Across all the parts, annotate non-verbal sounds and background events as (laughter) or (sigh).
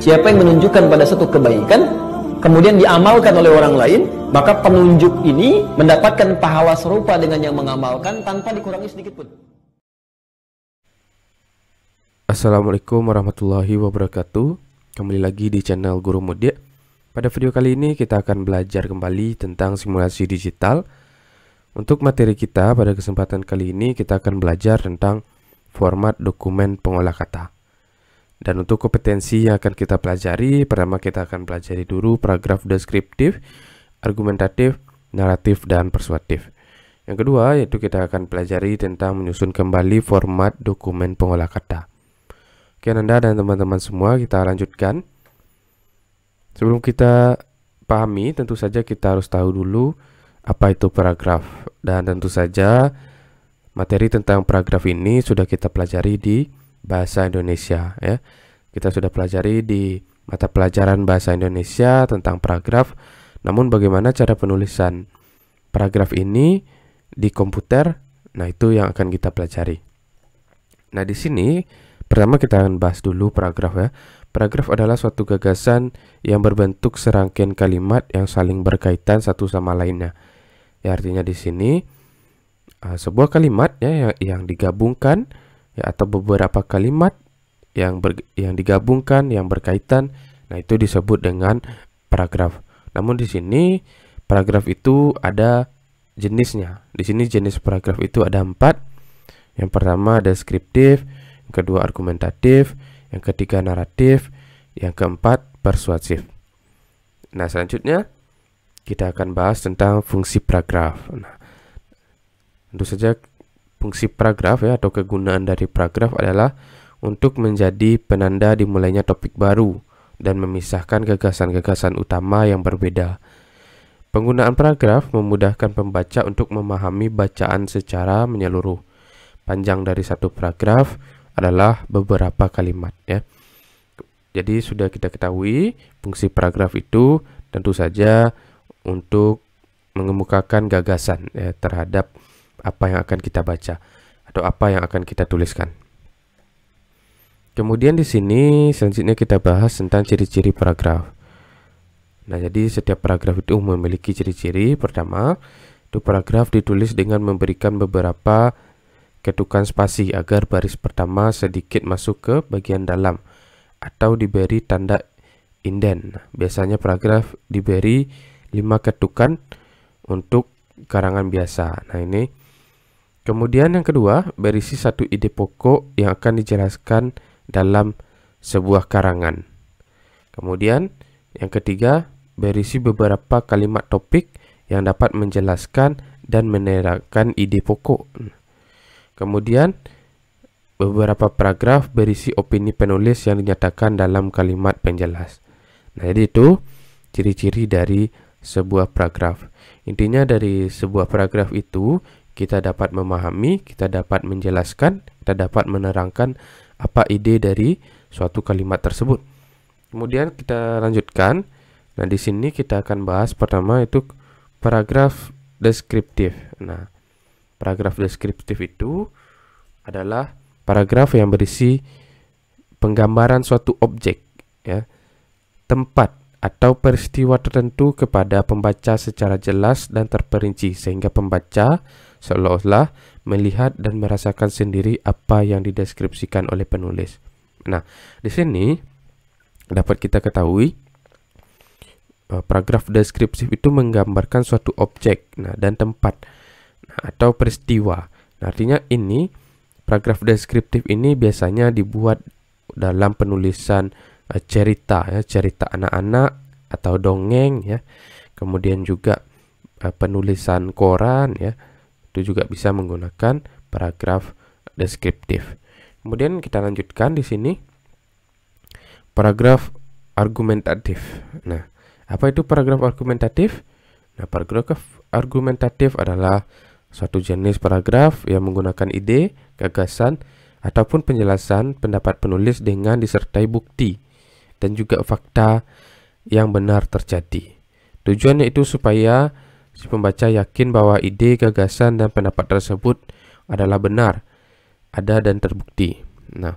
Siapa yang menunjukkan pada satu kebaikan kemudian diamalkan oleh orang lain, maka penunjuk ini mendapatkan pahala serupa dengan yang mengamalkan tanpa dikurangi sedikit pun. Assalamualaikum warahmatullahi wabarakatuh. Kembali lagi di channel Guru Mudia. Pada video kali ini kita akan belajar kembali tentang simulasi digital. Untuk materi kita pada kesempatan kali ini kita akan belajar tentang format dokumen pengolah kata. Dan untuk kompetensi yang akan kita pelajari, pertama kita akan pelajari dulu paragraf deskriptif, argumentatif, naratif, dan persuasif. Yang kedua, yaitu kita akan pelajari tentang menyusun kembali format dokumen pengolah kata. Oke, Anda dan teman-teman semua, kita lanjutkan. Sebelum kita pahami, tentu saja kita harus tahu dulu apa itu paragraf. Dan tentu saja Materi tentang paragraf ini sudah kita pelajari di bahasa Indonesia ya. Kita sudah pelajari di mata pelajaran bahasa Indonesia tentang paragraf. Namun bagaimana cara penulisan paragraf ini di komputer? Nah, itu yang akan kita pelajari. Nah, di sini pertama kita akan bahas dulu paragraf ya. Paragraf adalah suatu gagasan yang berbentuk serangkaian kalimat yang saling berkaitan satu sama lainnya. Ya, artinya di sini uh, sebuah kalimat ya yang, yang digabungkan ya atau beberapa kalimat yang ber, yang digabungkan yang berkaitan nah itu disebut dengan paragraf namun di sini paragraf itu ada jenisnya di sini jenis paragraf itu ada empat yang pertama deskriptif yang kedua argumentatif yang ketiga naratif yang keempat persuasif nah selanjutnya kita akan bahas tentang fungsi paragraf nah Tentu saja fungsi paragraf ya atau kegunaan dari paragraf adalah untuk menjadi penanda dimulainya topik baru dan memisahkan gagasan-gagasan utama yang berbeda. Penggunaan paragraf memudahkan pembaca untuk memahami bacaan secara menyeluruh. Panjang dari satu paragraf adalah beberapa kalimat ya. Jadi sudah kita ketahui fungsi paragraf itu tentu saja untuk mengemukakan gagasan ya, terhadap apa yang akan kita baca atau apa yang akan kita tuliskan. Kemudian di sini selanjutnya kita bahas tentang ciri-ciri paragraf. Nah, jadi setiap paragraf itu memiliki ciri-ciri. Pertama, itu paragraf ditulis dengan memberikan beberapa ketukan spasi agar baris pertama sedikit masuk ke bagian dalam atau diberi tanda inden. Biasanya paragraf diberi 5 ketukan untuk karangan biasa. Nah, ini Kemudian yang kedua, berisi satu ide pokok yang akan dijelaskan dalam sebuah karangan. Kemudian yang ketiga, berisi beberapa kalimat topik yang dapat menjelaskan dan menerangkan ide pokok. Kemudian beberapa paragraf berisi opini penulis yang dinyatakan dalam kalimat penjelas. Nah, jadi itu ciri-ciri dari sebuah paragraf. Intinya dari sebuah paragraf itu kita dapat memahami, kita dapat menjelaskan, kita dapat menerangkan apa ide dari suatu kalimat tersebut. Kemudian kita lanjutkan. Nah, di sini kita akan bahas pertama itu paragraf deskriptif. Nah, paragraf deskriptif itu adalah paragraf yang berisi penggambaran suatu objek, ya. Tempat atau peristiwa tertentu kepada pembaca secara jelas dan terperinci sehingga pembaca seolah-olah melihat dan merasakan sendiri apa yang dideskripsikan oleh penulis. Nah, di sini dapat kita ketahui eh, paragraf deskriptif itu menggambarkan suatu objek nah, dan tempat nah, atau peristiwa. Nah, artinya ini paragraf deskriptif ini biasanya dibuat dalam penulisan uh, cerita ya, cerita anak-anak atau dongeng ya. Kemudian juga uh, penulisan koran ya itu juga bisa menggunakan paragraf deskriptif. Kemudian kita lanjutkan di sini paragraf argumentatif. Nah, apa itu paragraf argumentatif? Nah, paragraf argumentatif adalah suatu jenis paragraf yang menggunakan ide, gagasan, ataupun penjelasan pendapat penulis dengan disertai bukti dan juga fakta yang benar terjadi. Tujuannya itu supaya Si pembaca yakin bahwa ide, gagasan, dan pendapat tersebut adalah benar, ada dan terbukti. Nah,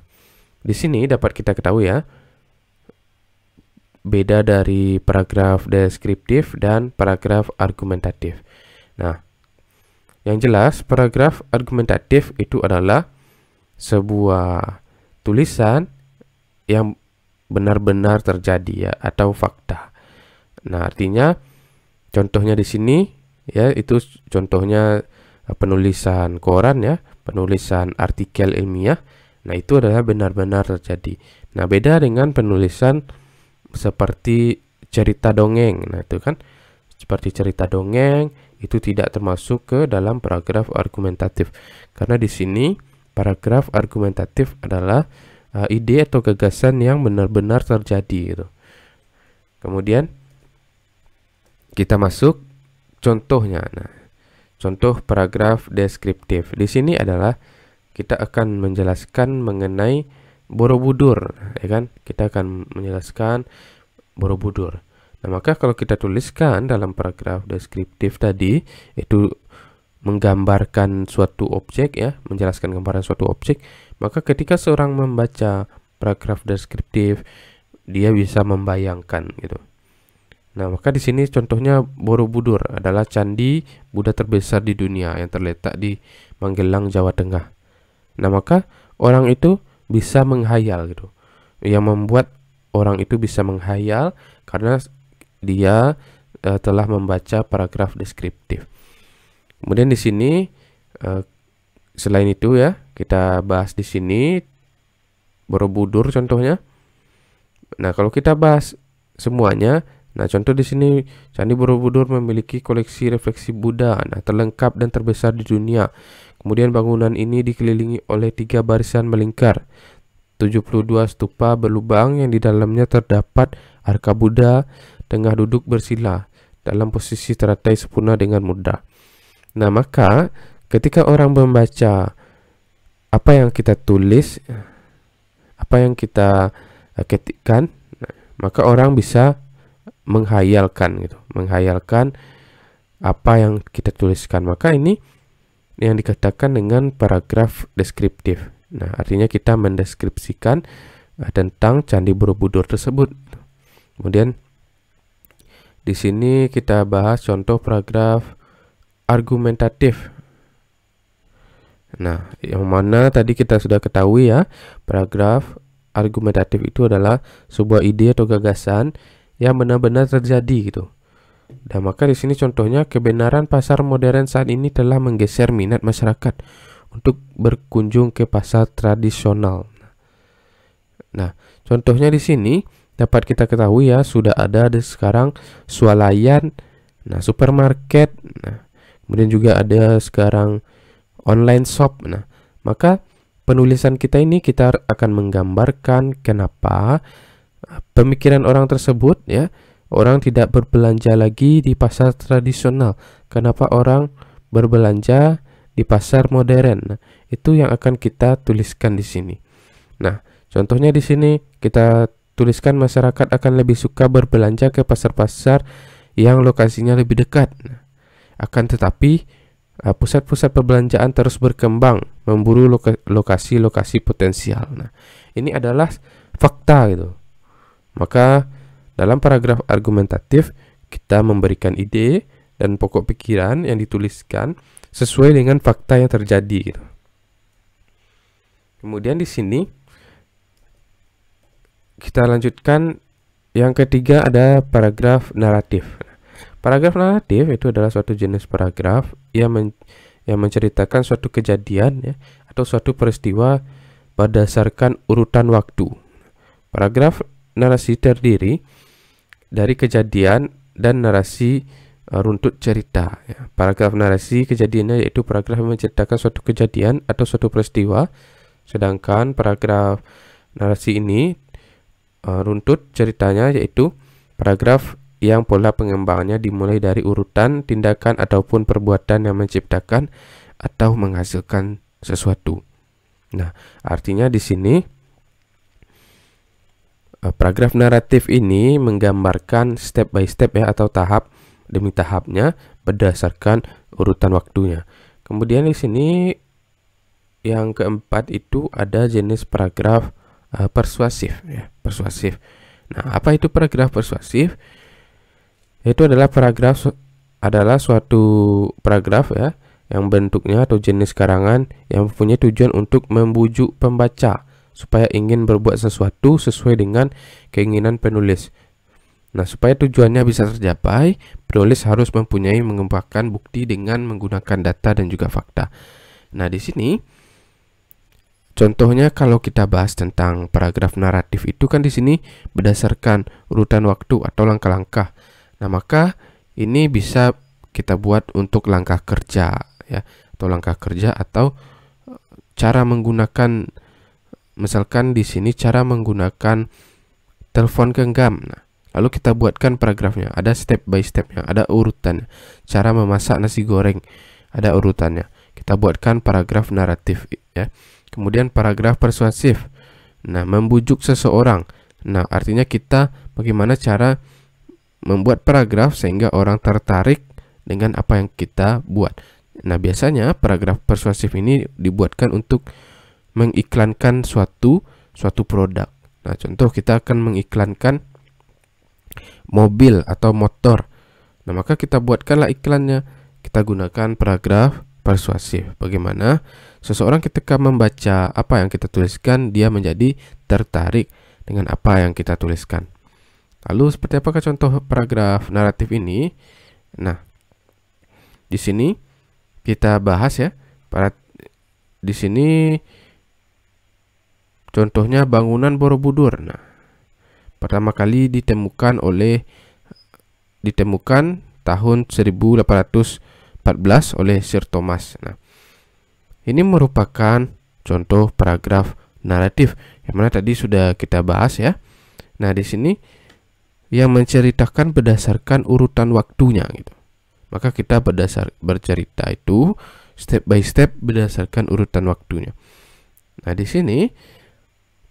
di sini dapat kita ketahui ya, beda dari paragraf deskriptif dan paragraf argumentatif. Nah, yang jelas paragraf argumentatif itu adalah sebuah tulisan yang benar-benar terjadi ya atau fakta. Nah, artinya Contohnya di sini ya itu contohnya eh, penulisan koran ya, penulisan artikel ilmiah. Nah, itu adalah benar-benar terjadi. Nah, beda dengan penulisan seperti cerita dongeng. Nah, itu kan seperti cerita dongeng itu tidak termasuk ke dalam paragraf argumentatif. Karena di sini paragraf argumentatif adalah uh, ide atau gagasan yang benar-benar terjadi gitu. Kemudian kita masuk contohnya. Nah, contoh paragraf deskriptif. Di sini adalah kita akan menjelaskan mengenai Borobudur, ya kan? Kita akan menjelaskan Borobudur. Nah, maka kalau kita tuliskan dalam paragraf deskriptif tadi itu menggambarkan suatu objek ya, menjelaskan gambaran suatu objek, maka ketika seorang membaca paragraf deskriptif dia bisa membayangkan gitu. Nah, maka di sini contohnya Borobudur adalah candi Buddha terbesar di dunia yang terletak di Manggelang, Jawa Tengah. Nah, maka orang itu bisa menghayal gitu. Yang membuat orang itu bisa menghayal karena dia e, telah membaca paragraf deskriptif. Kemudian di sini e, selain itu ya, kita bahas di sini Borobudur contohnya. Nah, kalau kita bahas semuanya Nah, contoh di sini Candi Borobudur memiliki koleksi refleksi Buddha, nah terlengkap dan terbesar di dunia. Kemudian bangunan ini dikelilingi oleh tiga barisan melingkar. 72 stupa berlubang yang di dalamnya terdapat arka Buddha tengah duduk bersila dalam posisi teratai sempurna dengan mudah. Nah, maka ketika orang membaca apa yang kita tulis, apa yang kita eh, ketikkan, nah, maka orang bisa menghayalkan gitu, menghayalkan apa yang kita tuliskan. Maka ini yang dikatakan dengan paragraf deskriptif. Nah, artinya kita mendeskripsikan uh, tentang Candi Borobudur tersebut. Kemudian di sini kita bahas contoh paragraf argumentatif. Nah, yang mana tadi kita sudah ketahui ya, paragraf argumentatif itu adalah sebuah ide atau gagasan yang benar-benar terjadi gitu. Dan maka di sini contohnya kebenaran pasar modern saat ini telah menggeser minat masyarakat untuk berkunjung ke pasar tradisional. Nah, contohnya di sini dapat kita ketahui ya sudah ada di sekarang swalayan, nah supermarket, nah kemudian juga ada sekarang online shop. Nah, maka penulisan kita ini kita akan menggambarkan kenapa pemikiran orang tersebut ya orang tidak berbelanja lagi di pasar tradisional kenapa orang berbelanja di pasar modern nah, itu yang akan kita tuliskan di sini nah contohnya di sini kita tuliskan masyarakat akan lebih suka berbelanja ke pasar-pasar yang lokasinya lebih dekat nah, akan tetapi eh, pusat-pusat perbelanjaan terus berkembang memburu lokasi-lokasi potensial. Nah, ini adalah fakta gitu. Maka dalam paragraf argumentatif kita memberikan ide dan pokok pikiran yang dituliskan sesuai dengan fakta yang terjadi gitu. Kemudian di sini kita lanjutkan yang ketiga ada paragraf naratif. Paragraf naratif itu adalah suatu jenis paragraf yang men yang menceritakan suatu kejadian ya atau suatu peristiwa berdasarkan urutan waktu. Paragraf narasi terdiri dari kejadian dan narasi eh, runtut cerita. Ya. Paragraf narasi kejadiannya yaitu paragraf yang menceritakan suatu kejadian atau suatu peristiwa, sedangkan paragraf narasi ini eh, runtut ceritanya yaitu paragraf yang pola pengembangannya dimulai dari urutan, tindakan ataupun perbuatan yang menciptakan atau menghasilkan sesuatu. Nah, artinya di sini Eh, paragraf naratif ini menggambarkan step by step ya atau tahap demi tahapnya berdasarkan urutan waktunya. Kemudian di sini yang keempat itu ada jenis paragraf uh, persuasif ya, persuasif. Nah, apa itu paragraf persuasif? Itu adalah paragraf su adalah suatu paragraf ya yang bentuknya atau jenis karangan yang mempunyai tujuan untuk membujuk pembaca supaya ingin berbuat sesuatu sesuai dengan keinginan penulis. Nah, supaya tujuannya bisa tercapai, penulis harus mempunyai mengembangkan bukti dengan menggunakan data dan juga fakta. Nah, di sini contohnya kalau kita bahas tentang paragraf naratif itu kan di sini berdasarkan urutan waktu atau langkah-langkah. Nah, maka ini bisa kita buat untuk langkah kerja ya, atau langkah kerja atau e, cara menggunakan Misalkan di sini cara menggunakan telepon genggam. Nah, lalu kita buatkan paragrafnya. Ada step by stepnya, ada urutannya. Cara memasak nasi goreng, ada urutannya. Kita buatkan paragraf naratif ya. Kemudian paragraf persuasif. Nah, membujuk seseorang. Nah, artinya kita bagaimana cara membuat paragraf sehingga orang tertarik dengan apa yang kita buat. Nah, biasanya paragraf persuasif ini dibuatkan untuk mengiklankan suatu suatu produk. Nah, contoh kita akan mengiklankan mobil atau motor. Nah, maka kita buatkanlah iklannya. Kita gunakan paragraf persuasif. Bagaimana seseorang ketika membaca apa yang kita tuliskan, dia menjadi tertarik dengan apa yang kita tuliskan. Lalu seperti apakah contoh paragraf naratif ini? Nah, di sini kita bahas ya. Para di sini Contohnya bangunan Borobudur. Nah, pertama kali ditemukan oleh ditemukan tahun 1814 oleh Sir Thomas. Nah, ini merupakan contoh paragraf naratif yang mana tadi sudah kita bahas ya. Nah, di sini yang menceritakan berdasarkan urutan waktunya gitu. Maka kita berdasar bercerita itu step by step berdasarkan urutan waktunya. Nah, di sini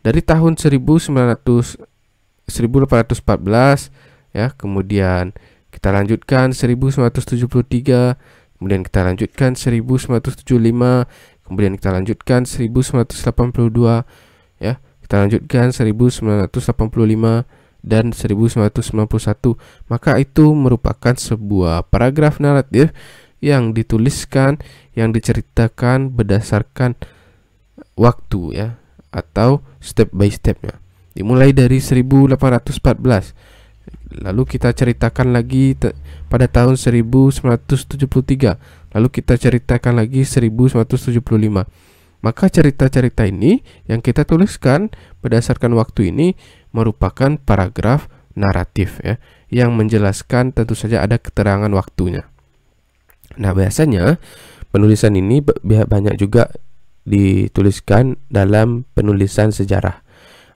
dari tahun 1900 1814 ya, kemudian kita lanjutkan 1973, kemudian kita lanjutkan 1975, kemudian kita lanjutkan 1982 ya, kita lanjutkan 1985 dan 1991. Maka itu merupakan sebuah paragraf naratif yang dituliskan, yang diceritakan berdasarkan waktu ya, atau step by stepnya dimulai dari 1814 lalu kita ceritakan lagi pada tahun 1973 lalu kita ceritakan lagi 1975 maka cerita-cerita ini yang kita tuliskan berdasarkan waktu ini merupakan paragraf naratif ya yang menjelaskan tentu saja ada keterangan waktunya nah biasanya penulisan ini banyak juga dituliskan dalam penulisan sejarah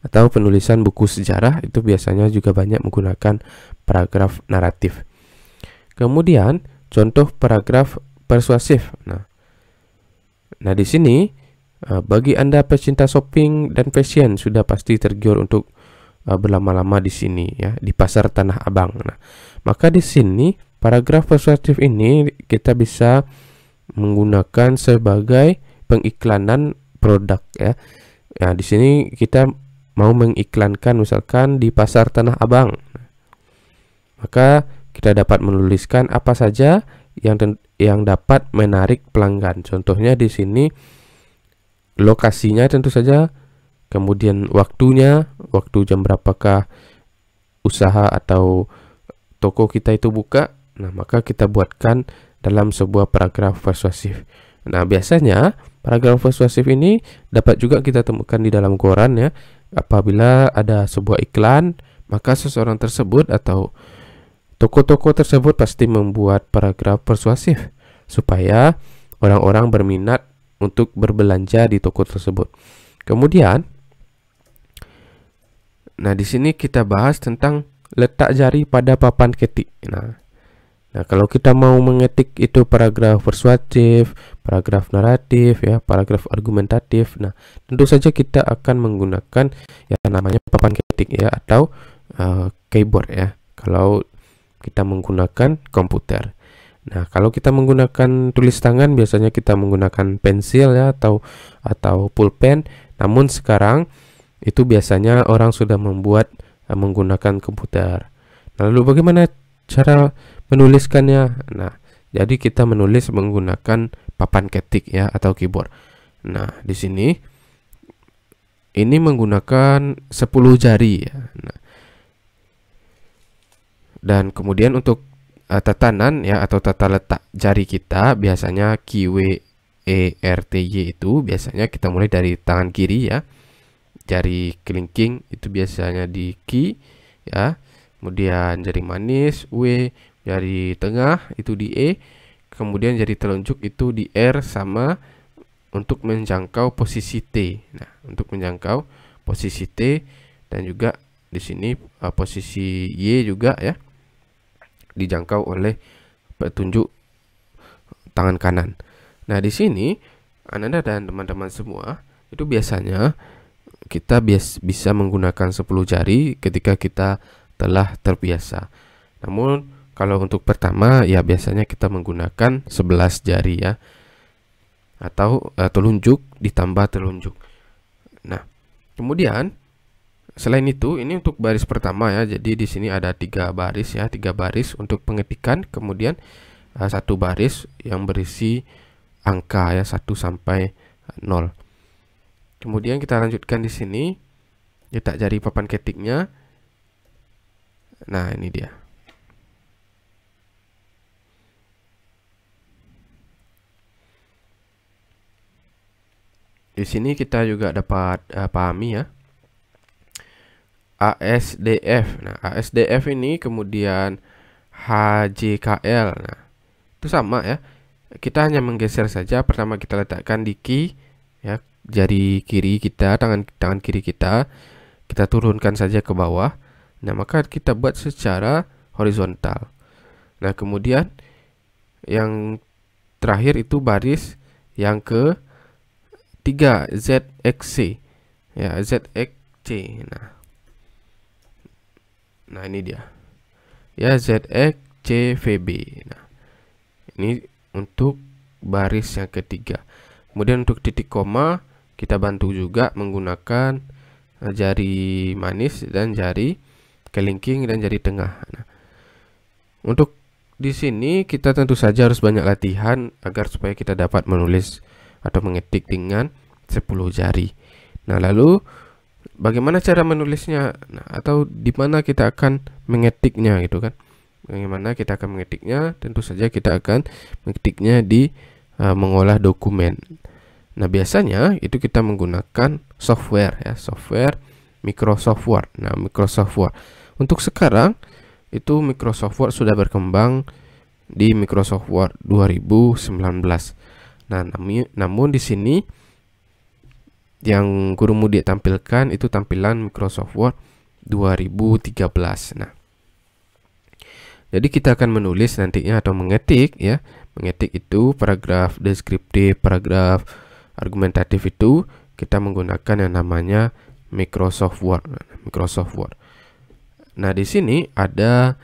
atau penulisan buku sejarah itu biasanya juga banyak menggunakan paragraf naratif. Kemudian contoh paragraf persuasif. Nah, nah di sini eh, bagi Anda pecinta shopping dan fashion sudah pasti tergiur untuk eh, berlama-lama di sini ya di pasar Tanah Abang. Nah, maka di sini paragraf persuasif ini kita bisa menggunakan sebagai pengiklanan produk ya. Nah, di sini kita mau mengiklankan misalkan di pasar Tanah Abang. Maka kita dapat menuliskan apa saja yang yang dapat menarik pelanggan. Contohnya di sini lokasinya tentu saja, kemudian waktunya, waktu jam berapakah usaha atau toko kita itu buka. Nah, maka kita buatkan dalam sebuah paragraf persuasif. Nah, biasanya Paragraf persuasif ini dapat juga kita temukan di dalam koran ya. Apabila ada sebuah iklan, maka seseorang tersebut atau toko-toko tersebut pasti membuat paragraf persuasif supaya orang-orang berminat untuk berbelanja di toko tersebut. Kemudian nah di sini kita bahas tentang letak jari pada papan ketik. Nah, Nah, kalau kita mau mengetik itu paragraf persuasif, paragraf naratif, ya, paragraf argumentatif. Nah, tentu saja kita akan menggunakan ya namanya papan ketik ya atau uh, keyboard ya. Kalau kita menggunakan komputer. Nah, kalau kita menggunakan tulis tangan biasanya kita menggunakan pensil ya atau atau pulpen. Namun sekarang itu biasanya orang sudah membuat uh, menggunakan komputer. Nah, lalu bagaimana cara menuliskannya. Nah, jadi kita menulis menggunakan papan ketik ya atau keyboard. Nah, di sini ini menggunakan 10 jari ya. Nah, dan kemudian untuk uh, tatanan ya atau tata letak jari kita biasanya kiwe e r t y itu biasanya kita mulai dari tangan kiri ya jari kelingking itu biasanya di q ya kemudian jari manis w jari tengah itu di E, kemudian jari telunjuk itu di R sama untuk menjangkau posisi T. Nah, untuk menjangkau posisi T dan juga di sini uh, posisi Y juga ya dijangkau oleh petunjuk tangan kanan. Nah, di sini Ananda dan teman-teman semua itu biasanya kita bias bisa menggunakan 10 jari ketika kita telah terbiasa. Namun kalau untuk pertama ya biasanya kita menggunakan 11 jari ya atau uh, telunjuk ditambah telunjuk. Nah, kemudian selain itu ini untuk baris pertama ya. Jadi di sini ada tiga baris ya, tiga baris untuk pengetikan, kemudian uh, satu baris yang berisi angka ya 1 sampai 0. Kemudian kita lanjutkan di sini kita jari papan ketiknya. Nah, ini dia. Di sini kita juga dapat uh, pahami ya ASDF. Nah, ASDF ini kemudian HJKL. Nah, itu sama ya. Kita hanya menggeser saja. Pertama kita letakkan di key ya, jari kiri kita, tangan tangan kiri kita. Kita turunkan saja ke bawah. Nah, maka kita buat secara horizontal. Nah, kemudian yang terakhir itu baris yang ke 3 ZXC ya ZXC nah nah ini dia ya ZXCVB nah ini untuk baris yang ketiga kemudian untuk titik koma kita bantu juga menggunakan eh, jari manis dan jari kelingking dan jari tengah nah, untuk di sini kita tentu saja harus banyak latihan agar supaya kita dapat menulis atau mengetik dengan 10 jari. Nah, lalu bagaimana cara menulisnya nah, atau di mana kita akan mengetiknya gitu kan. Bagaimana kita akan mengetiknya? Tentu saja kita akan mengetiknya di uh, mengolah dokumen. Nah, biasanya itu kita menggunakan software ya, software Microsoft Word. Nah, Microsoft Word. Untuk sekarang itu Microsoft Word sudah berkembang di Microsoft Word 2019. Nah, namun, namun di sini yang guru mudi tampilkan itu tampilan Microsoft Word 2013. Nah, jadi kita akan menulis nantinya atau mengetik ya. Mengetik itu paragraf deskriptif, paragraf argumentatif itu kita menggunakan yang namanya Microsoft Word. Microsoft Word. Nah, di sini ada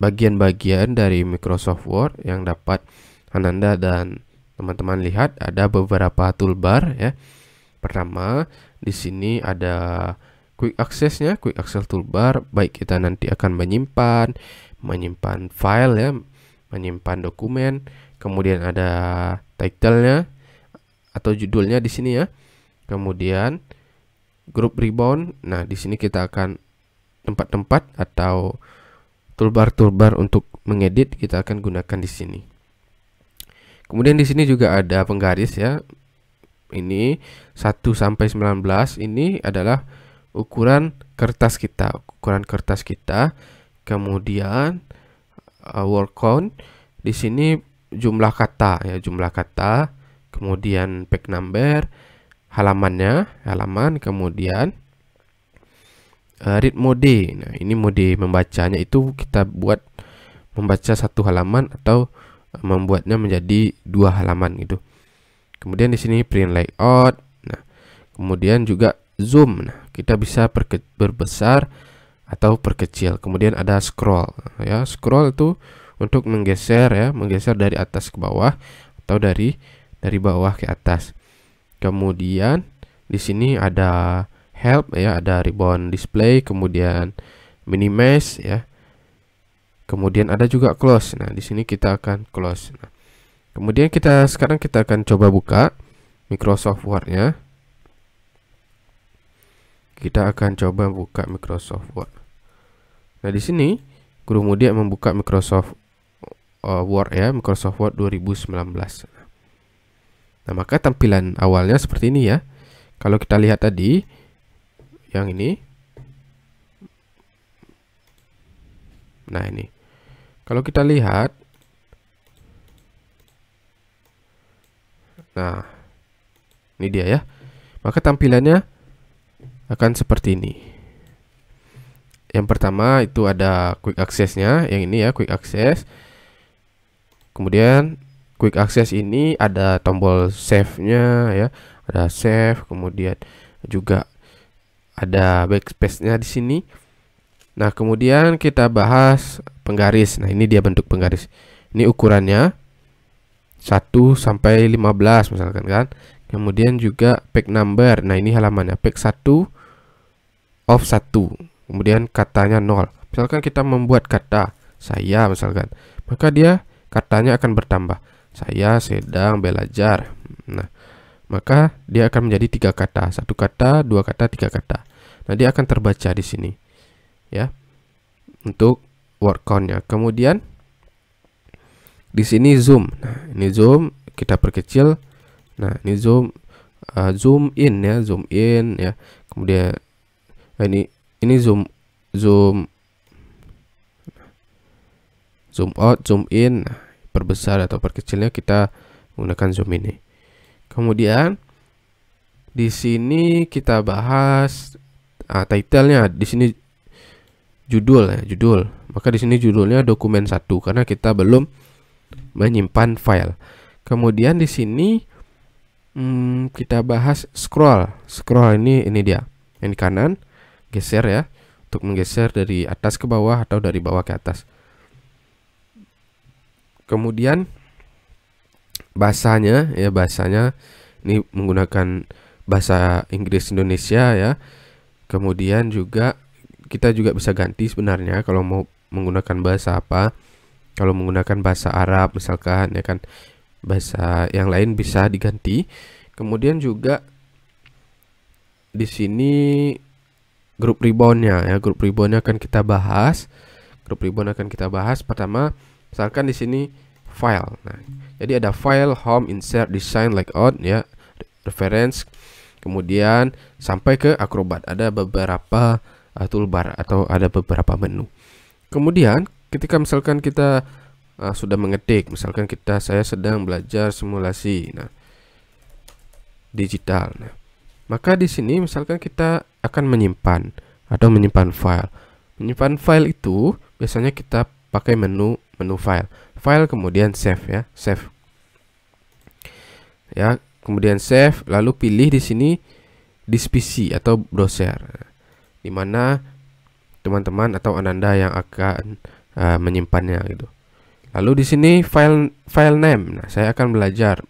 bagian-bagian dari Microsoft Word yang dapat Ananda dan teman-teman lihat ada beberapa toolbar ya. Pertama, di sini ada quick access quick access toolbar, baik kita nanti akan menyimpan, menyimpan file ya, menyimpan dokumen, kemudian ada title-nya atau judulnya di sini ya. Kemudian group ribbon Nah, di sini kita akan tempat-tempat atau toolbar-toolbar untuk mengedit kita akan gunakan di sini. Kemudian di sini juga ada penggaris ya. Ini 1 sampai 19 ini adalah ukuran kertas kita, ukuran kertas kita. Kemudian uh, word count di sini jumlah kata ya, jumlah kata. Kemudian page number, halamannya, halaman, kemudian uh, read mode. Nah, ini mode membacanya itu kita buat membaca satu halaman atau membuatnya menjadi dua halaman gitu. Kemudian di sini print layout. Nah, kemudian juga zoom. Nah, kita bisa berbesar atau perkecil. Kemudian ada scroll ya. Scroll itu untuk menggeser ya, menggeser dari atas ke bawah atau dari dari bawah ke atas. Kemudian di sini ada help ya, ada ribbon display, kemudian minimize ya. Kemudian ada juga close. Nah, di sini kita akan close. Nah, kemudian kita sekarang kita akan coba buka Microsoft Word-nya. Kita akan coba buka Microsoft Word. Nah, di sini guru membuka Microsoft eh, Word ya, Microsoft Word 2019. Nah, maka tampilan awalnya seperti ini ya. Kalau kita lihat tadi yang ini. Nah, ini. Kalau kita lihat, nah ini dia ya, maka tampilannya akan seperti ini. Yang pertama itu ada quick access nya yang ini ya quick access. Kemudian quick access ini ada tombol save-nya ya, ada save, kemudian juga ada backspace-nya di sini. Nah, kemudian kita bahas penggaris. Nah, ini dia bentuk penggaris. Ini ukurannya 1 sampai 15 misalkan kan. Kemudian juga page number. Nah, ini halamannya page 1 of 1. Kemudian katanya 0. Misalkan kita membuat kata saya misalkan, maka dia katanya akan bertambah. Saya sedang belajar. Nah, maka dia akan menjadi tiga kata, satu kata, dua kata, tiga kata. Nah, dia akan terbaca di sini ya untuk work countnya kemudian di sini zoom nah ini zoom kita perkecil nah ini zoom uh, zoom in ya zoom in ya kemudian eh, ini ini zoom zoom zoom out zoom in nah, perbesar atau perkecilnya kita menggunakan zoom ini kemudian di sini kita bahas uh, titlenya di sini judul ya, judul. Maka di sini judulnya dokumen satu karena kita belum menyimpan file. Kemudian di sini hmm, kita bahas scroll. Scroll ini ini dia. Yang di kanan geser ya untuk menggeser dari atas ke bawah atau dari bawah ke atas. Kemudian bahasanya ya bahasanya ini menggunakan bahasa Inggris Indonesia ya. Kemudian juga kita juga bisa ganti sebenarnya kalau mau menggunakan bahasa apa kalau menggunakan bahasa Arab misalkan ya kan bahasa yang lain bisa diganti kemudian juga di sini grup reboundnya ya grup reboundnya akan kita bahas grup rebound akan kita bahas pertama misalkan di sini file nah jadi ada file home insert design layout ya reference kemudian sampai ke acrobat ada beberapa uh, toolbar atau ada beberapa menu. Kemudian ketika misalkan kita uh, sudah mengetik, misalkan kita saya sedang belajar simulasi, nah digital, nah maka di sini misalkan kita akan menyimpan atau menyimpan file. Menyimpan file itu biasanya kita pakai menu menu file, file kemudian save ya, save. Ya, kemudian save, lalu pilih di sini di PC atau browser di mana teman-teman atau ananda yang akan uh, menyimpannya gitu. Lalu di sini file file name. Nah, saya akan belajar.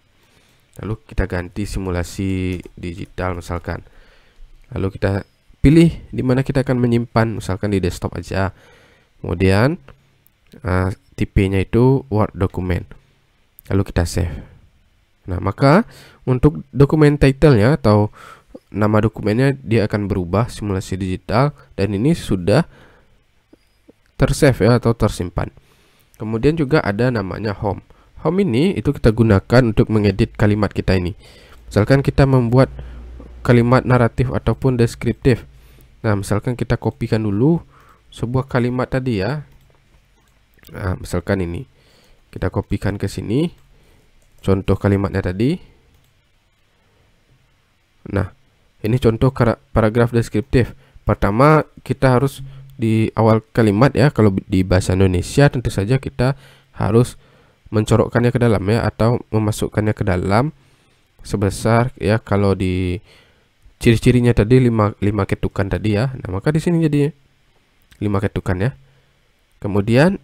Lalu kita ganti simulasi digital misalkan. Lalu kita pilih di mana kita akan menyimpan misalkan di desktop aja. Kemudian uh, eh, tipe itu Word document. Lalu kita save. Nah, maka untuk dokumen title-nya atau nama dokumennya dia akan berubah simulasi digital dan ini sudah tersave ya atau tersimpan. Kemudian juga ada namanya home. Home ini itu kita gunakan untuk mengedit kalimat kita ini. Misalkan kita membuat kalimat naratif ataupun deskriptif. Nah, misalkan kita kopikan dulu sebuah kalimat tadi ya. Nah, misalkan ini. Kita kopikan ke sini contoh kalimatnya tadi. Nah, ini contoh paragraf deskriptif. Pertama, kita harus di awal kalimat ya, kalau di bahasa Indonesia tentu saja kita harus mencorokkannya ke dalam ya atau memasukkannya ke dalam sebesar ya kalau di ciri-cirinya tadi 5 5 ketukan tadi ya. Nah, maka di sini jadi 5 ketukan ya. Kemudian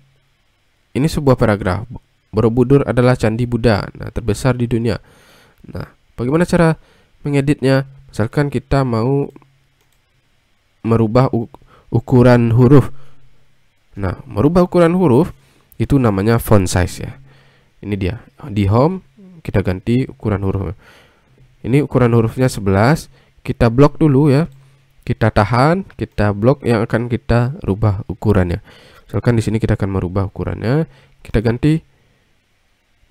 ini sebuah paragraf. Borobudur adalah candi Buddha, nah terbesar di dunia. Nah, bagaimana cara mengeditnya? misalkan kita mau merubah ukuran huruf nah merubah ukuran huruf itu namanya font size ya ini dia di home kita ganti ukuran huruf ini ukuran hurufnya 11 kita blok dulu ya kita tahan kita blok yang akan kita rubah ukurannya misalkan di sini kita akan merubah ukurannya kita ganti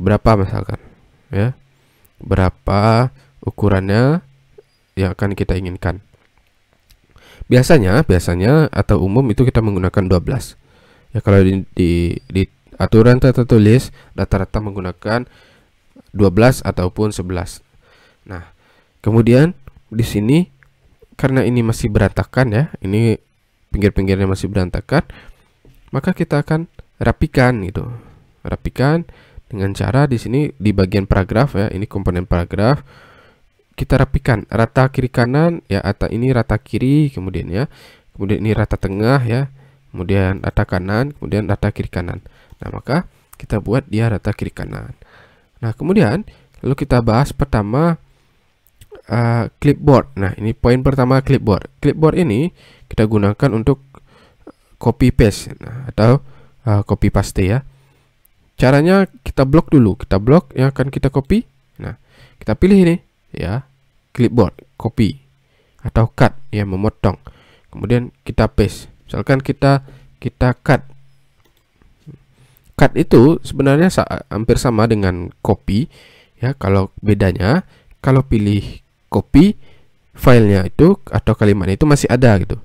berapa misalkan ya berapa ukurannya yang akan kita inginkan. Biasanya, biasanya atau umum itu kita menggunakan 12. Ya kalau di, di, di aturan tertulis rata-rata menggunakan 12 ataupun 11. Nah, kemudian di sini karena ini masih berantakan ya, ini pinggir-pinggirnya masih berantakan, maka kita akan rapikan gitu. Rapikan dengan cara di sini di bagian paragraf ya, ini komponen paragraf kita rapikan rata kiri kanan ya atau ini rata kiri kemudian ya kemudian ini rata tengah ya kemudian rata kanan kemudian rata kiri kanan nah maka kita buat dia rata kiri kanan nah kemudian lalu kita bahas pertama uh, clipboard nah ini poin pertama clipboard clipboard ini kita gunakan untuk copy paste nah, atau uh, copy paste ya caranya kita blok dulu kita blok yang akan kita copy nah kita pilih ini ya clipboard copy atau cut ya memotong kemudian kita paste misalkan kita kita cut cut itu sebenarnya sa hampir sama dengan copy ya kalau bedanya kalau pilih copy filenya itu atau kalimat itu masih ada gitu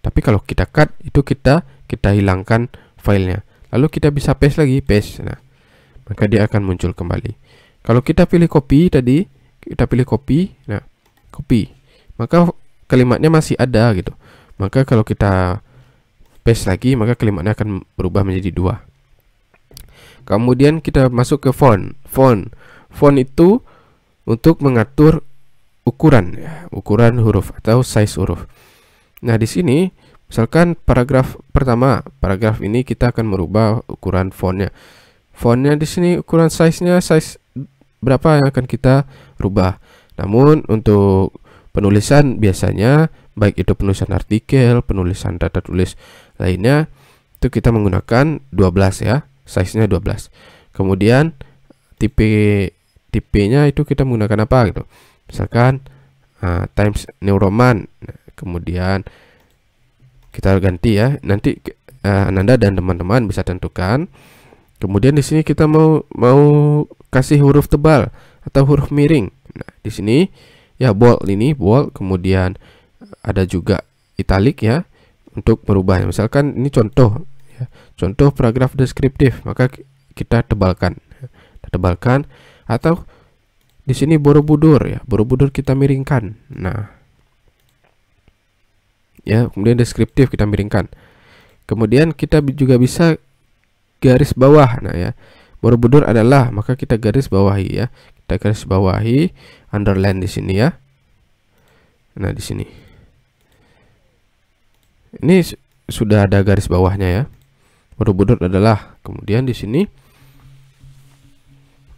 tapi kalau kita cut itu kita kita hilangkan filenya lalu kita bisa paste lagi paste nah maka dia akan muncul kembali kalau kita pilih copy tadi kita pilih copy nah copy maka kalimatnya masih ada gitu maka kalau kita paste lagi maka kalimatnya akan berubah menjadi dua kemudian kita masuk ke font font font itu untuk mengatur ukuran ya, ukuran huruf atau size huruf nah di sini misalkan paragraf pertama paragraf ini kita akan merubah ukuran fontnya fontnya di sini ukuran size nya size berapa yang akan kita rubah. Namun untuk penulisan biasanya baik itu penulisan artikel, penulisan data tulis lainnya itu kita menggunakan 12 ya, size-nya 12. Kemudian tipe tipenya itu kita menggunakan apa gitu. Misalkan uh, Times New Roman. kemudian kita ganti ya. Nanti uh, ah, Ananda dan teman-teman bisa tentukan Kemudian di sini kita mau mau kasih huruf tebal atau huruf miring. Nah, di sini ya bold ini bold, kemudian ada juga italic ya untuk merubahnya. Misalkan ini contoh ya. Contoh paragraf deskriptif, maka kita tebalkan. Ya, kita tebalkan atau di sini Borobudur ya. Borobudur kita miringkan. Nah, ya, kemudian deskriptif kita miringkan. Kemudian kita juga bisa garis bawah nah ya Borobudur adalah maka kita garis bawahi ya kita garis bawahi underline di sini ya nah di sini ini sudah ada garis bawahnya ya Borobudur adalah kemudian di sini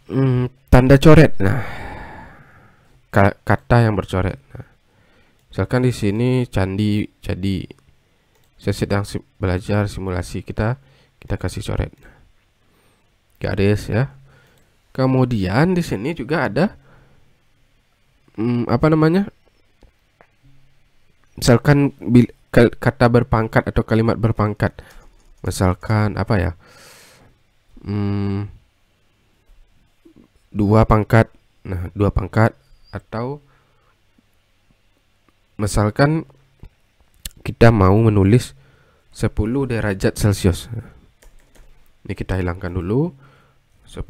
hmm, tanda coret nah kata yang bercoret nah, misalkan di sini candi jadi saya sedang belajar simulasi kita kita kasih coret garis ya kemudian di sini juga ada hmm, apa namanya misalkan bil, kata berpangkat atau kalimat berpangkat misalkan apa ya hmm, dua pangkat nah dua pangkat atau misalkan kita mau menulis 10 derajat celcius ini kita hilangkan dulu 10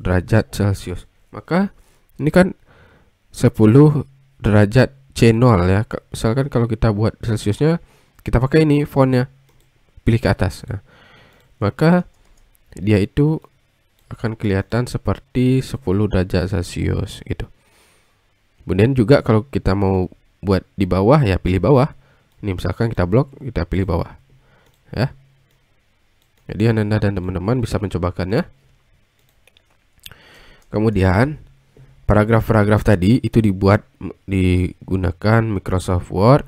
derajat celcius maka ini kan 10 derajat C0 ya misalkan kalau kita buat celciusnya kita pakai ini fontnya pilih ke atas nah, maka dia itu akan kelihatan seperti 10 derajat celcius gitu kemudian juga kalau kita mau buat di bawah ya pilih bawah ini misalkan kita blok kita pilih bawah ya jadi Anda dan teman-teman bisa mencobakannya. Kemudian paragraf-paragraf tadi itu dibuat digunakan Microsoft Word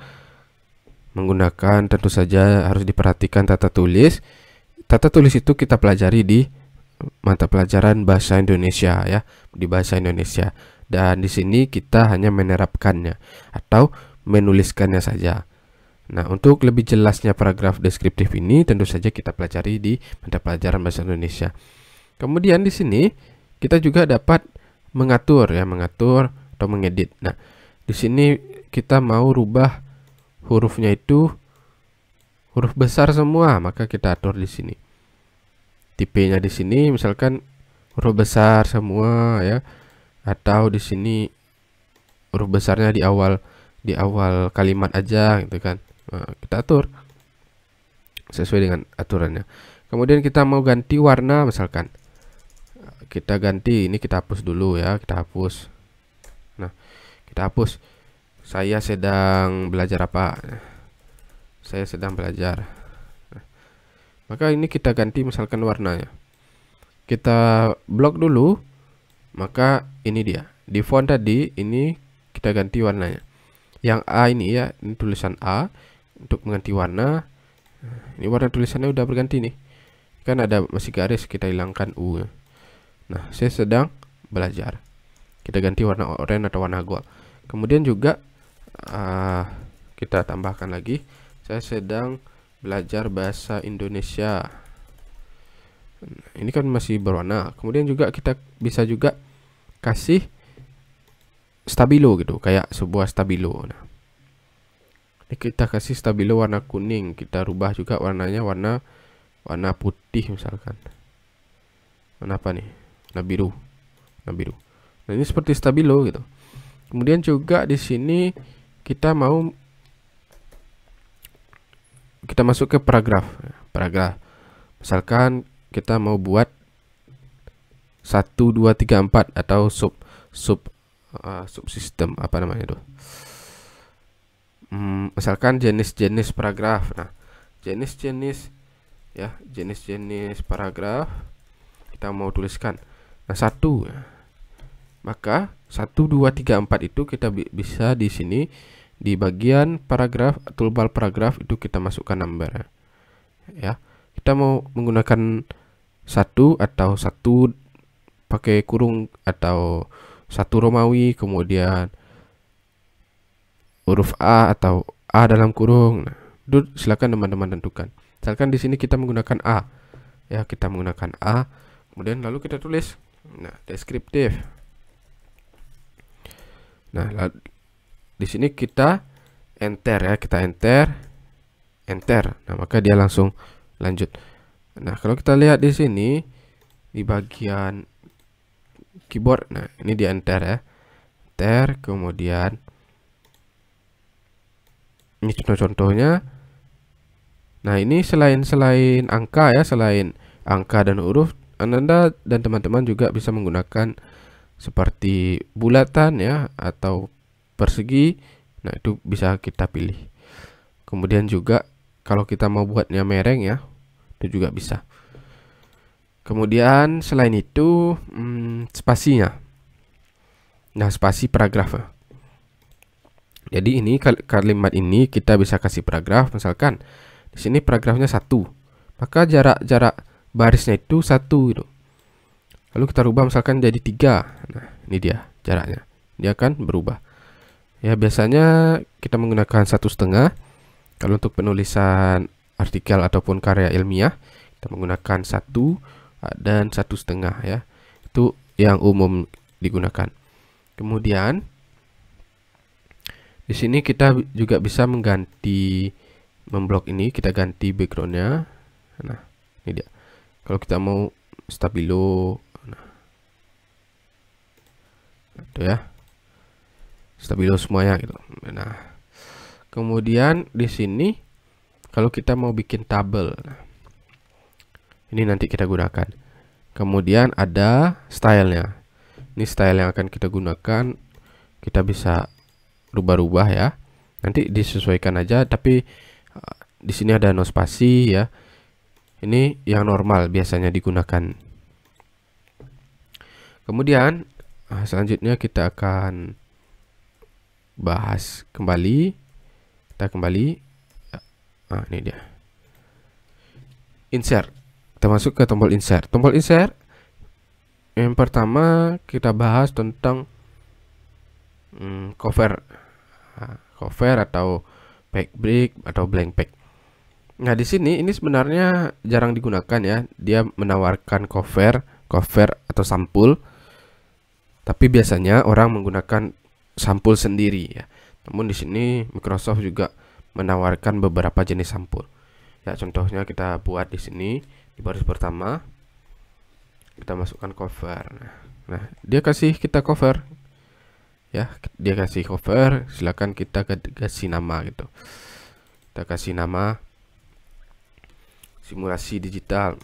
menggunakan tentu saja harus diperhatikan tata tulis. Tata tulis itu kita pelajari di mata pelajaran bahasa Indonesia ya, di bahasa Indonesia. Dan di sini kita hanya menerapkannya atau menuliskannya saja. Nah, untuk lebih jelasnya paragraf deskriptif ini tentu saja kita pelajari di mata pelajaran bahasa Indonesia. Kemudian di sini kita juga dapat mengatur ya, mengatur atau mengedit. Nah, di sini kita mau rubah hurufnya itu huruf besar semua, maka kita atur di sini. Tipenya di sini misalkan huruf besar semua ya atau di sini huruf besarnya di awal di awal kalimat aja gitu kan. Nah, kita atur sesuai dengan aturannya. Kemudian kita mau ganti warna misalkan. Kita ganti ini kita hapus dulu ya, kita hapus. Nah, kita hapus. Saya sedang belajar apa? Saya sedang belajar. Nah, maka ini kita ganti misalkan warnanya. Kita blok dulu. Maka ini dia. Di font tadi ini kita ganti warnanya. Yang A ini ya, ini tulisan A untuk mengganti warna eh, ini warna tulisannya udah berganti nih kan ada masih garis kita hilangkan U nah saya sedang belajar kita ganti warna oranye atau warna gold kemudian juga uh, kita tambahkan lagi saya sedang belajar bahasa Indonesia nah, ini kan masih berwarna kemudian juga kita bisa juga kasih stabilo gitu kayak sebuah stabilo nah, Eh, kita kasih stabilo warna kuning kita rubah juga warnanya warna warna putih misalkan warna apa nih warna biru warna biru nah ini seperti stabilo gitu kemudian juga di sini kita mau kita masuk ke paragraf paragraf misalkan kita mau buat 1 2 3 4 atau sub sub uh, subsistem apa namanya tuh hmm, misalkan jenis-jenis paragraf. Nah, jenis-jenis ya, jenis-jenis paragraf kita mau tuliskan. Nah, satu. Ya. Maka satu dua tiga empat itu kita bi bisa di sini di bagian paragraf toolbar paragraf itu kita masukkan number. Ya. Kita mau menggunakan satu atau satu pakai kurung atau satu Romawi kemudian huruf A atau A dalam kurung. Nah, silakan teman-teman tentukan. Misalkan di sini kita menggunakan A. Ya, kita menggunakan A. Kemudian lalu kita tulis nah, deskriptif. Nah, di sini kita enter ya, kita enter enter. Nah, maka dia langsung lanjut. Nah, kalau kita lihat di sini di bagian keyboard. Nah, ini di enter ya. Enter kemudian ini contoh-contohnya nah ini selain selain angka ya selain angka dan huruf Anda dan teman-teman juga bisa menggunakan seperti bulatan ya atau persegi nah itu bisa kita pilih kemudian juga kalau kita mau buatnya mereng ya itu juga bisa kemudian selain itu hmm, spasinya nah spasi paragraf jadi ini kalimat ini kita bisa kasih paragraf misalkan di sini paragrafnya satu maka jarak-jarak barisnya itu satu itu Lalu kita rubah misalkan jadi tiga. Nah, ini dia jaraknya. Dia akan berubah. Ya, biasanya kita menggunakan satu setengah. Kalau untuk penulisan artikel ataupun karya ilmiah, kita menggunakan satu ah, dan satu setengah ya. Itu yang umum digunakan. Kemudian di sini kita juga bisa mengganti memblok ini, kita ganti backgroundnya. Nah, ini dia. Kalau kita mau stabilo, nah, itu ya, stabilo semuanya gitu. Nah, kemudian di sini kalau kita mau bikin tabel, nah, ini nanti kita gunakan. Kemudian ada stylenya. Ini style yang akan kita gunakan. Kita bisa rubah-rubah ya. Nanti disesuaikan aja tapi uh, di sini ada no spasi ya. Ini yang normal biasanya digunakan. Kemudian eh, selanjutnya kita akan bahas kembali. Kita kembali. Nah, ini dia. Insert. Kita masuk ke tombol insert. Tombol insert yang pertama kita bahas tentang hmm, cover cover atau pack brick atau blank pack. Nah, di sini ini sebenarnya jarang digunakan ya. Dia menawarkan cover, cover atau sampul. Tapi biasanya orang menggunakan sampul sendiri ya. Namun di sini Microsoft juga menawarkan beberapa jenis sampul. Ya, contohnya kita buat di sini di baris pertama kita masukkan cover. Nah, nah dia kasih kita cover ya dia kasih cover silakan kita kasih nama gitu kita kasih nama simulasi digital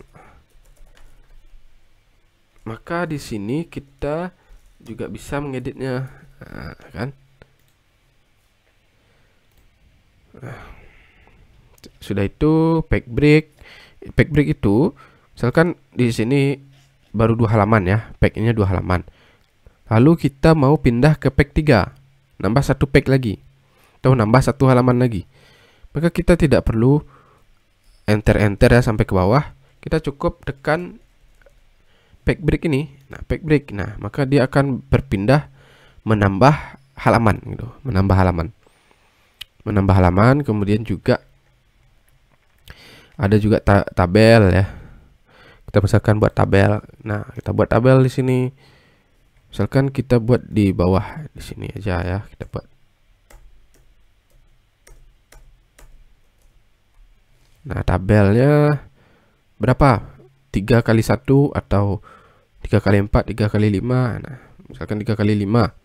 maka di sini kita juga bisa mengeditnya nah, kan nah, sudah itu pack break pack break itu misalkan di sini baru dua halaman ya packnya dua halaman Lalu kita mau pindah ke pack 3, nambah satu pack lagi atau nambah satu halaman lagi. Maka kita tidak perlu enter-enter ya sampai ke bawah. Kita cukup tekan pack break ini. Nah, pack break. Nah, maka dia akan berpindah menambah halaman gitu, menambah halaman. Menambah halaman, kemudian juga ada juga ta tabel ya. Kita misalkan buat tabel. Nah, kita buat tabel di sini misalkan kita buat di bawah di sini aja ya kita buat nah tabelnya berapa tiga kali satu atau tiga kali empat, tiga kali lima. nah misalkan tiga kali lima.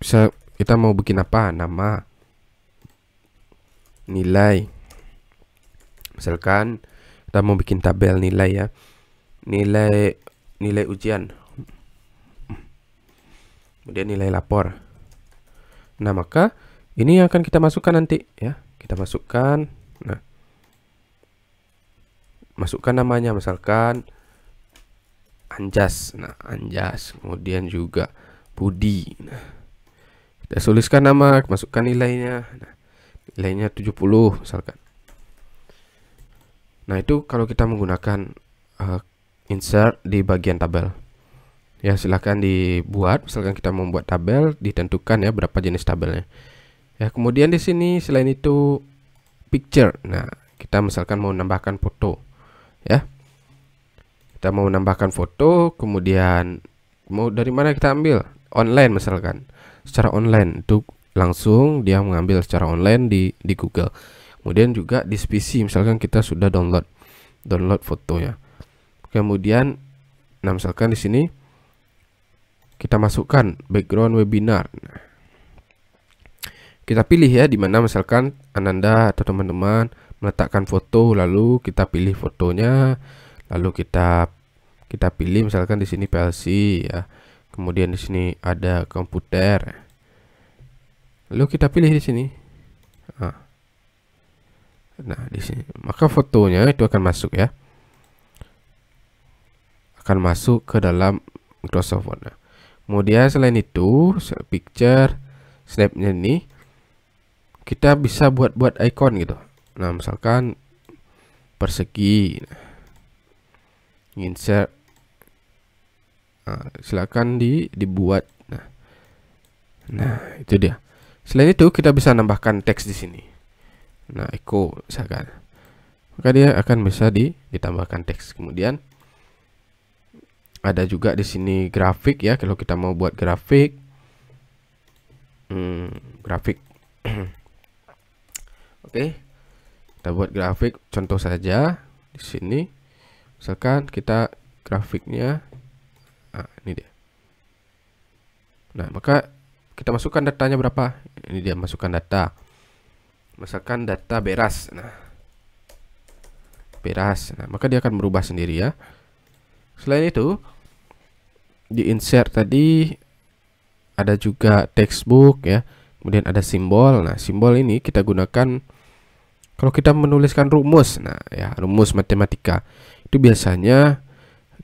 bisa kita mau bikin apa nama nilai misalkan kita mau bikin tabel nilai ya nilai nilai ujian kemudian nilai lapor nah maka ini akan kita masukkan nanti ya kita masukkan nah masukkan namanya misalkan Anjas nah Anjas kemudian juga Budi nah kita tuliskan nama masukkan nilainya nah, nilainya 70 misalkan nah itu kalau kita menggunakan uh, insert di bagian tabel ya silahkan dibuat misalkan kita membuat tabel ditentukan ya berapa jenis tabelnya ya kemudian di sini selain itu picture nah kita misalkan mau menambahkan foto ya kita mau menambahkan foto kemudian mau dari mana kita ambil online misalkan secara online untuk langsung dia mengambil secara online di di Google kemudian juga di PC misalkan kita sudah download download foto ya kemudian nah misalkan di sini kita masukkan background webinar. kita pilih ya dimana misalkan Ananda atau teman-teman meletakkan foto lalu kita pilih fotonya lalu kita kita pilih misalkan di sini PLC ya kemudian di sini ada komputer lalu kita pilih di sini nah, nah di sini maka fotonya itu akan masuk ya akan masuk ke dalam Microsoft Word nah kemudian selain itu picture snapnya ini kita bisa buat-buat icon gitu nah misalkan persegi nah, insert nah, silakan di dibuat nah nah itu dia selain itu kita bisa nambahkan teks di sini nah echo misalkan maka dia akan bisa di ditambahkan teks kemudian ada juga di sini grafik ya kalau kita mau buat grafik hmm, grafik (clears throat) oke okay. kita buat grafik contoh saja di sini misalkan kita grafiknya ah, ini dia nah maka kita masukkan datanya berapa ini dia masukkan data misalkan data beras nah beras nah maka dia akan berubah sendiri ya selain itu di insert tadi ada juga textbook ya kemudian ada simbol nah simbol ini kita gunakan kalau kita menuliskan rumus nah ya rumus matematika itu biasanya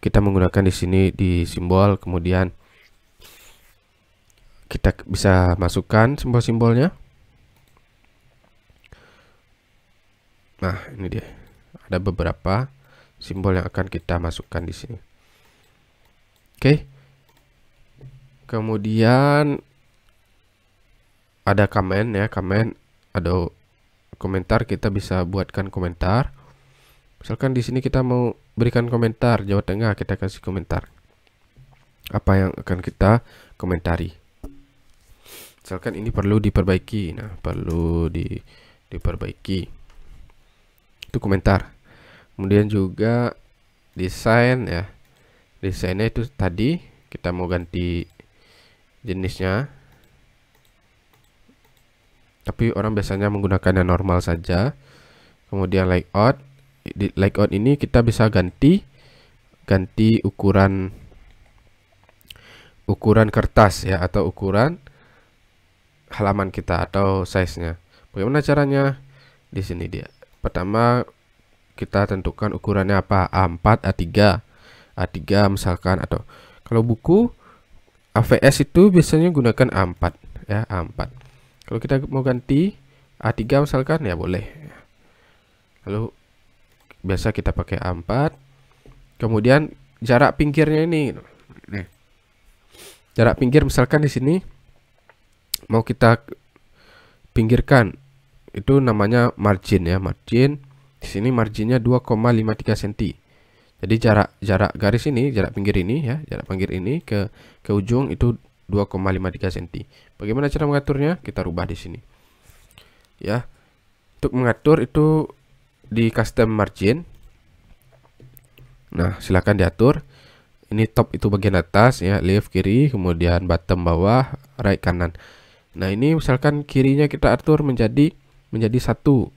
kita menggunakan di sini di simbol kemudian kita bisa masukkan simbol-simbolnya nah ini dia ada beberapa simbol yang akan kita masukkan di sini oke okay kemudian ada komen ya komen ada komentar kita bisa buatkan komentar misalkan di sini kita mau berikan komentar Jawa Tengah kita kasih komentar apa yang akan kita komentari misalkan ini perlu diperbaiki nah perlu di diperbaiki itu komentar kemudian juga desain ya desainnya itu tadi kita mau ganti jenisnya tapi orang biasanya menggunakan yang normal saja kemudian layout di layout ini kita bisa ganti ganti ukuran ukuran kertas ya atau ukuran halaman kita atau size-nya bagaimana caranya di sini dia pertama kita tentukan ukurannya apa A4 A3 A3 misalkan atau kalau buku AVS itu biasanya gunakan A4 ya A4 kalau kita mau ganti A3 misalkan ya boleh lalu biasa kita pakai A4 kemudian jarak pinggirnya ini nih. jarak pinggir misalkan di sini mau kita pinggirkan itu namanya margin ya margin di sini marginnya 2,53 cm jadi jarak jarak garis ini, jarak pinggir ini ya, jarak pinggir ini ke ke ujung itu 2,53 cm. Bagaimana cara mengaturnya? Kita rubah di sini. Ya. Untuk mengatur itu di custom margin. Nah, silakan diatur. Ini top itu bagian atas ya, left kiri, kemudian bottom bawah, right kanan. Nah, ini misalkan kirinya kita atur menjadi menjadi satu.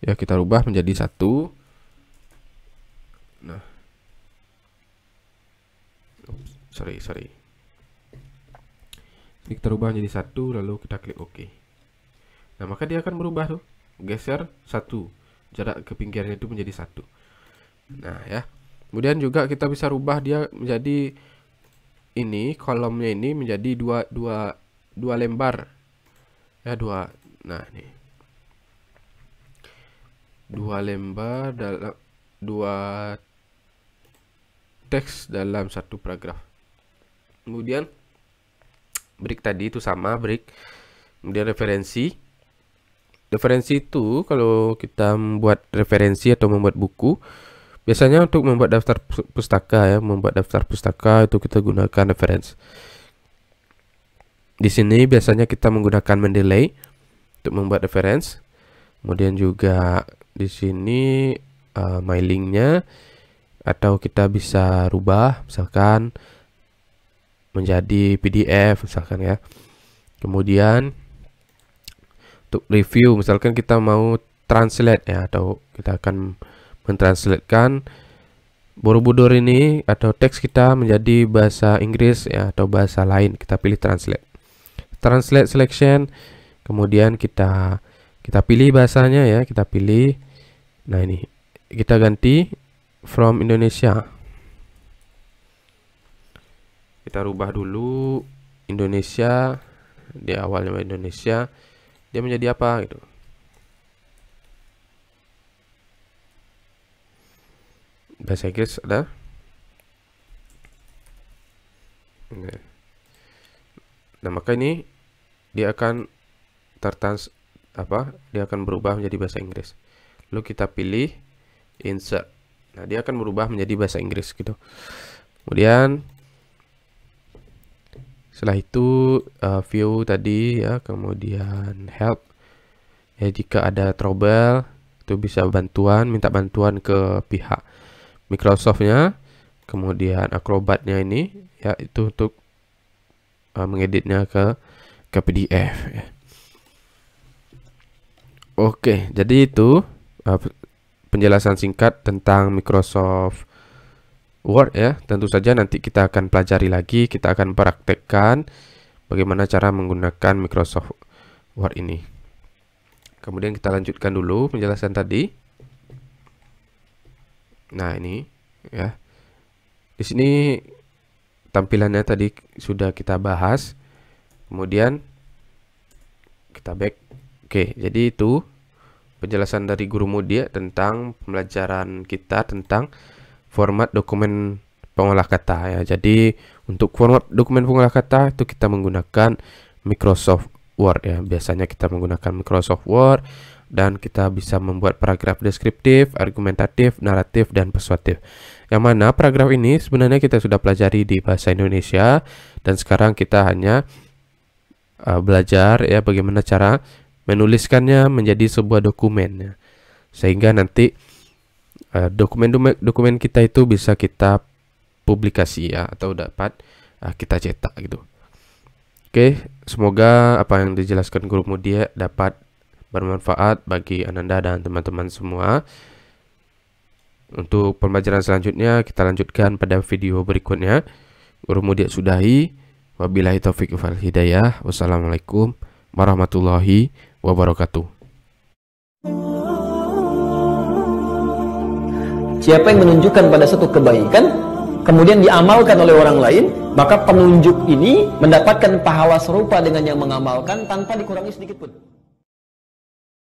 Ya, kita rubah menjadi satu Nah. Oops, sorry, sorry. Jadi kita ubah menjadi satu lalu kita klik OK. Nah, maka dia akan berubah tuh. Geser satu. Jarak ke pinggirnya itu menjadi satu. Nah, ya. Kemudian juga kita bisa rubah dia menjadi ini kolomnya ini menjadi dua dua dua lembar. Ya, dua. Nah, nih. Dua lembar dalam dua teks dalam satu paragraf. Kemudian break tadi itu sama break. Kemudian referensi. Referensi itu kalau kita membuat referensi atau membuat buku, biasanya untuk membuat daftar pustaka ya, membuat daftar pustaka itu kita gunakan referensi. Di sini biasanya kita menggunakan Mendeley untuk membuat referensi. Kemudian juga di sini uh, eh, mailingnya atau kita bisa rubah misalkan menjadi PDF misalkan ya. Kemudian untuk review misalkan kita mau translate ya atau kita akan mentranslatekan Borobudur ini atau teks kita menjadi bahasa Inggris ya atau bahasa lain kita pilih translate translate selection kemudian kita kita pilih bahasanya ya kita pilih nah ini kita ganti from Indonesia kita rubah dulu Indonesia di awalnya Indonesia dia menjadi apa gitu bahasa Inggris ada nah maka ini dia akan tertans apa dia akan berubah menjadi bahasa Inggris lalu kita pilih insert Nah, dia akan berubah menjadi bahasa Inggris gitu. Kemudian setelah itu uh, eh, view tadi ya, kemudian help. Ya jika ada trouble itu bisa bantuan, minta bantuan ke pihak Microsoftnya. Kemudian Acrobatnya ini ya itu untuk uh, mengeditnya ke ke PDF ya. Oke, jadi itu eh, penjelasan singkat tentang Microsoft Word ya. Tentu saja nanti kita akan pelajari lagi, kita akan praktekkan bagaimana cara menggunakan Microsoft Word ini. Kemudian kita lanjutkan dulu penjelasan tadi. Nah, ini ya. Di sini tampilannya tadi sudah kita bahas. Kemudian kita back. Oke, jadi itu penjelasan dari guru Mudia tentang pembelajaran kita tentang format dokumen pengolah kata ya. Jadi untuk format dokumen pengolah kata itu kita menggunakan Microsoft Word ya. Biasanya kita menggunakan Microsoft Word dan kita bisa membuat paragraf deskriptif, argumentatif, naratif dan persuasif. Yang mana paragraf ini sebenarnya kita sudah pelajari di bahasa Indonesia dan sekarang kita hanya uh, belajar ya bagaimana cara menuliskannya menjadi sebuah dokumen sehingga nanti dokumen-dokumen eh, uh, kita itu bisa kita publikasi ya atau dapat uh, kita cetak gitu. Oke, semoga apa yang dijelaskan guru Mudia dapat bermanfaat bagi Ananda dan teman-teman semua. Untuk pembelajaran selanjutnya kita lanjutkan pada video berikutnya. Guru Mudia sudahi. Wabillahi taufiq wal hidayah. Wassalamualaikum warahmatullahi wabarakatuh. Siapa yang menunjukkan pada satu kebaikan, kemudian diamalkan oleh orang lain, maka penunjuk ini mendapatkan pahala serupa dengan yang mengamalkan tanpa dikurangi sedikit pun.